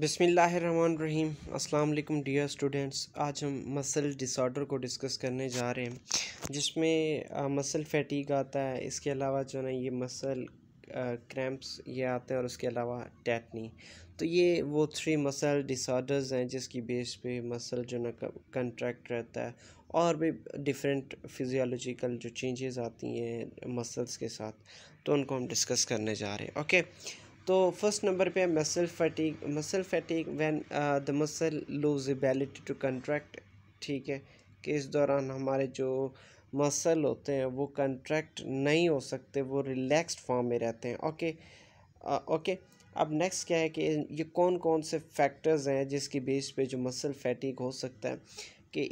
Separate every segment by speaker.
Speaker 1: बिसमीम अल्लाम dear students आज हम मसल डिसऑर्डर को डिस्कस करने जा रहे हैं जिसमें मसल फैटिक आता है इसके अलावा जो ना ये मसल क्रैम्प्स ये आते हैं और उसके अलावा टैटनी तो ये वो थ्री मसल डिसऑर्डर्स हैं जिसकी बेस पे मसल जो ना कंट्रैक्ट रहता है और भी डिफरेंट फिजियोलॉजिकल जो चेंजेस आती हैं मसल्स के साथ तो उनको हम डिस्कस करने जा रहे हैं ओके तो फर्स्ट नंबर पे है muscle fatigue muscle fatigue when the muscle lose ability to contract ठीक है कि इस दौरान हमारे जो मसल होते हैं वो कंट्रैक्ट नहीं हो सकते वो रिलैक्स्ड फॉर्म में रहते हैं ओके ओके uh, अब नेक्स्ट क्या है कि ये कौन कौन से फैक्टर्स हैं जिसकी बेस पे जो मसल फैटिक हो सकता है कि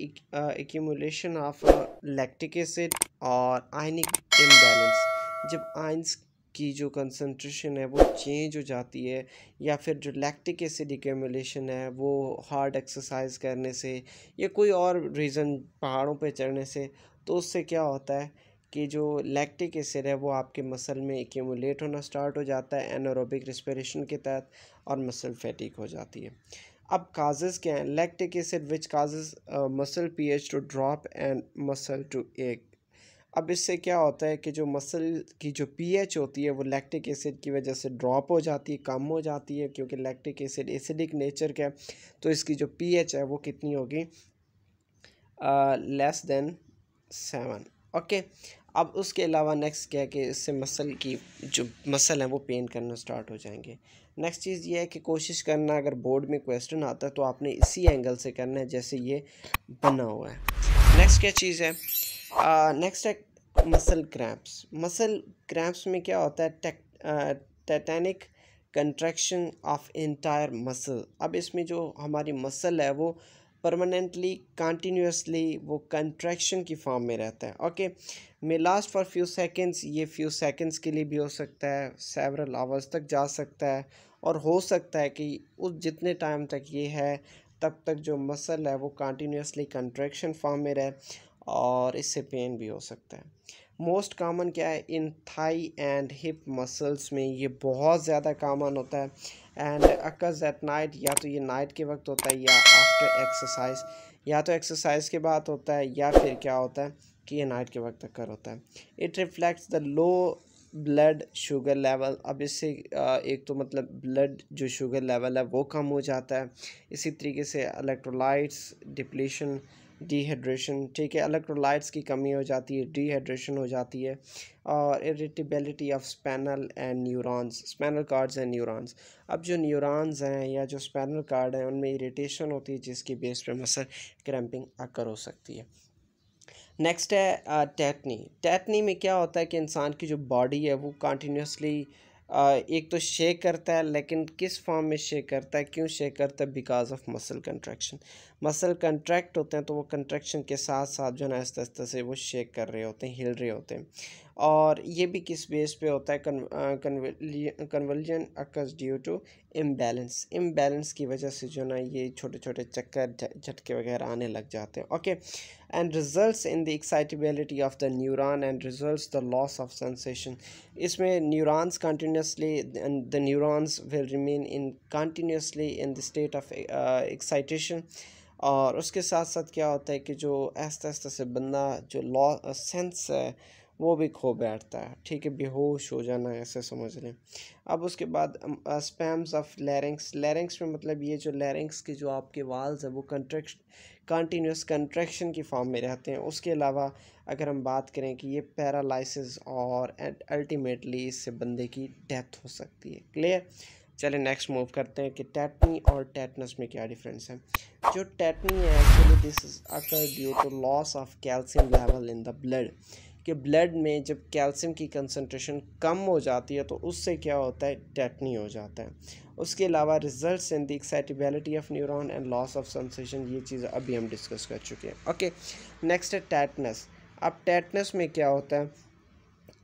Speaker 1: एक्यूमुलेशन ऑफ लैक्टिक एसिड और आयनिक इम्बैलेंस जब आइंस की जो कंसनट्रेशन है वो चेंज हो जाती है या फिर जो लैक्टिक एसिड एक्यूमुलेशन है वो हार्ड एक्सरसाइज करने से या कोई और रीज़न पहाड़ों पे चढ़ने से तो उससे क्या होता है कि जो लैक्टिक एसिड है वो आपके मसल में एक्यूमुलेट होना स्टार्ट हो जाता है एनोरोबिक रिस्पिरेशन के तहत और मसल फैटिक हो जाती है अब काजेज़ क्या हैं lactic acid which causes muscle pH to drop and muscle to एक अब इससे क्या होता है कि जो मसल की जो पीएच होती है वो लैक्टिक एसिड की वजह से ड्रॉप हो जाती है कम हो जाती है क्योंकि लैक्टिक एसिड एसिडिक नेचर का है तो इसकी जो पीएच है वो कितनी होगी लेस देन सेवन ओके अब उसके अलावा नेक्स्ट क्या है कि इससे मसल की जो मसल है वो पेन करना स्टार्ट हो जाएंगे नेक्स्ट चीज़ ये है कि कोशिश करना अगर बोर्ड में क्वेश्चन आता है तो आपने इसी एंगल से करना है जैसे ये बना हुआ है नेक्स्ट क्या चीज़ है नेक्स्ट है मसल क्रैम्प्स मसल क्रैम्प्स में क्या होता है tetanic contraction of entire muscle अब इसमें जो हमारी मसल है वो परमानेंटली कंटिन्यूसली वो कंट्रैक्शन की फॉर्म में रहता है okay may last for few seconds ये फ्यू सेकंड्स के लिए भी हो सकता है सेवरल आवर्स तक जा सकता है और हो सकता है कि उस जितने टाइम तक ये है तब तक जो मसल है वो कंटिन्यूसली कंट्रैक्शन फॉर्म में रहे और इससे पेन भी हो सकता है मोस्ट कामन क्या है in thigh and hip muscles में ये बहुत ज़्यादा कामन होता है एंड अकस एट नाइट या तो ये नाइट के वक्त होता है या आफ्टर एक्सरसाइज या तो एक्सरसाइज के बाद होता है या फिर क्या होता है कि ये नाइट के वक्त अक्कर होता है it reflects the low blood sugar level अब इससे एक तो मतलब ब्लड जो शुगर लेवल है वो कम हो जाता है इसी तरीके से इलेक्ट्रोलाइट्स डिप्लीशन डिहाइड्रेशन ठीक है इलेक्ट्रोलाइट्स की कमी हो जाती है डिहाइड्रेशन हो जाती है और irritability of spinal and neurons spinal cords and neurons अब जो न्यूरॉन्स हैं या जो स्पैनल कार्ड हैं उनमें इरिटेशन होती है जिसकी बेस पर मसल क्रैम्पिंग आकर हो सकती है नेक्स्ट है टैटनी uh, टैटनी में क्या होता है कि इंसान की जो बॉडी है वो uh, एक तो शेक करता है लेकिन किस फॉर्म में शेक करता है क्यों शेक करता है because of muscle contraction muscle contract होते हैं तो वो कंट्रैक्शन के साथ साथ जो है ना आस्ते आस्ते से वो शेक कर रहे होते हैं हिल रहे होते हैं और ये भी किस बेस पे होता है conversion occurs due to imbalance imbalance की वजह से जो ना ये छोटे छोटे चक्कर झटके वगैरह आने लग जाते हैं okay and results in the excitability of the neuron and results the loss of sensation इसमें neurons continuously the neurons will remain in continuously in the state of excitation और उसके साथ साथ क्या होता है कि जो आहिस्ता आहिस्ता से बंदा जो लॉ सेंस है वो भी खो बैठता है ठीक है बेहोश हो जाना ऐसे समझ लें अब उसके बाद स्पैम्स ऑफ लैरिंग्स लैरिंग्स में मतलब ये जो लैरिंग्स के जो आपके वाल्स हैं वो कंट्रेक्श कंटिन्यूस कंट्रेक्शन की फॉर्म में रहते हैं उसके अलावा अगर हम बात करें कि ये पैरालसिस और अल्टीमेटली इससे बंदे की डेथ हो सकती है क्लियर चले नेक्स्ट मूव करते हैं कि टैटनी और टैटनस में क्या डिफरेंस है जो टैटनी है actually this is occur due to loss of calcium level in the blood कि ब्लड में जब कैल्शियम की कंसनट्रेशन कम हो जाती है तो उससे क्या होता है टैटनी हो जाता है उसके अलावा result in the excitability of neuron and loss of sensation ये चीज़ अभी हम डिस्कस कर चुके हैं ओके नेक्स्ट है टैटनेस अब टैटनेस में क्या होता है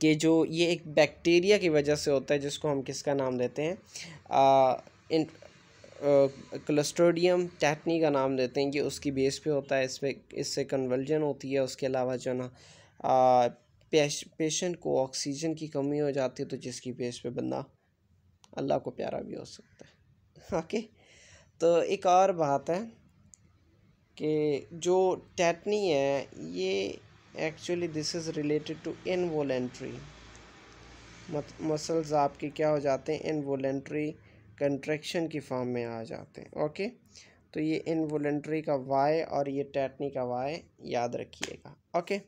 Speaker 1: कि जो ये एक बैक्टीरिया की वजह से होता है जिसको हम किसका नाम देते हैं इन टैटनी का नाम देते हैं कि उसकी बेस पे होता है इस पर इससे कन्वर्जन होती है उसके अलावा जो ना पेशेंट को ऑक्सीजन की कमी हो जाती है तो जिसकी बेस पे बंदा अल्लाह को प्यारा भी हो सकता है ओके तो एक और बात है कि जो टैटनी है ये actually this is related to involuntary muscles आपके क्या हो जाते हैं इनवोलेंट्री कंट्रेक्शन की फॉर्म में आ जाते हैं ओके तो ये इनवोलेंट्री का वाई और ये टैटनी का वाई याद रखिएगा ओके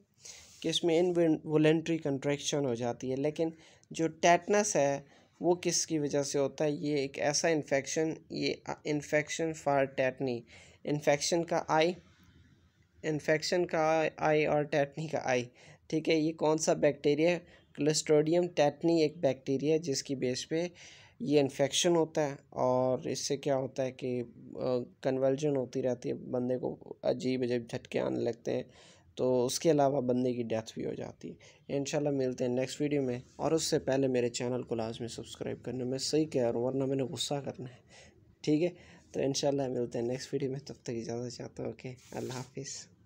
Speaker 1: कि इसमें इनवोलेंट्री कंट्रैक्शन हो जाती है लेकिन जो टैटनस है वो किसकी वजह से होता है ये एक ऐसा इन्फेक्शन ये इन्फेक्शन फॉर टैटनी इन्फेक्शन का आई इन्फेक्शन का आई और टैटनी का आई ठीक है ये कौन सा बैक्टीरिया है क्लस्ट्रोडियम टैटनी एक बैक्टीरिया जिसकी बेस पे ये इन्फेक्शन होता है और इससे क्या होता है कि कन्वर्जन होती रहती है बंदे को अजीब अजीब झटके आने लगते हैं तो उसके अलावा बंदे की डेथ भी हो जाती है इन मिलते हैं नेक्स्ट वीडियो में और उससे पहले मेरे चैनल को लाजमी सब्सक्राइब करना मैं सही कह रहा हूँ वरना मैंने गुस्सा करना है ठीक है तो इन मिलते हैं नेक्स्ट वीडियो में तब तक इजाज़त चाहता हूँ ओके अल्लाह हाफिज़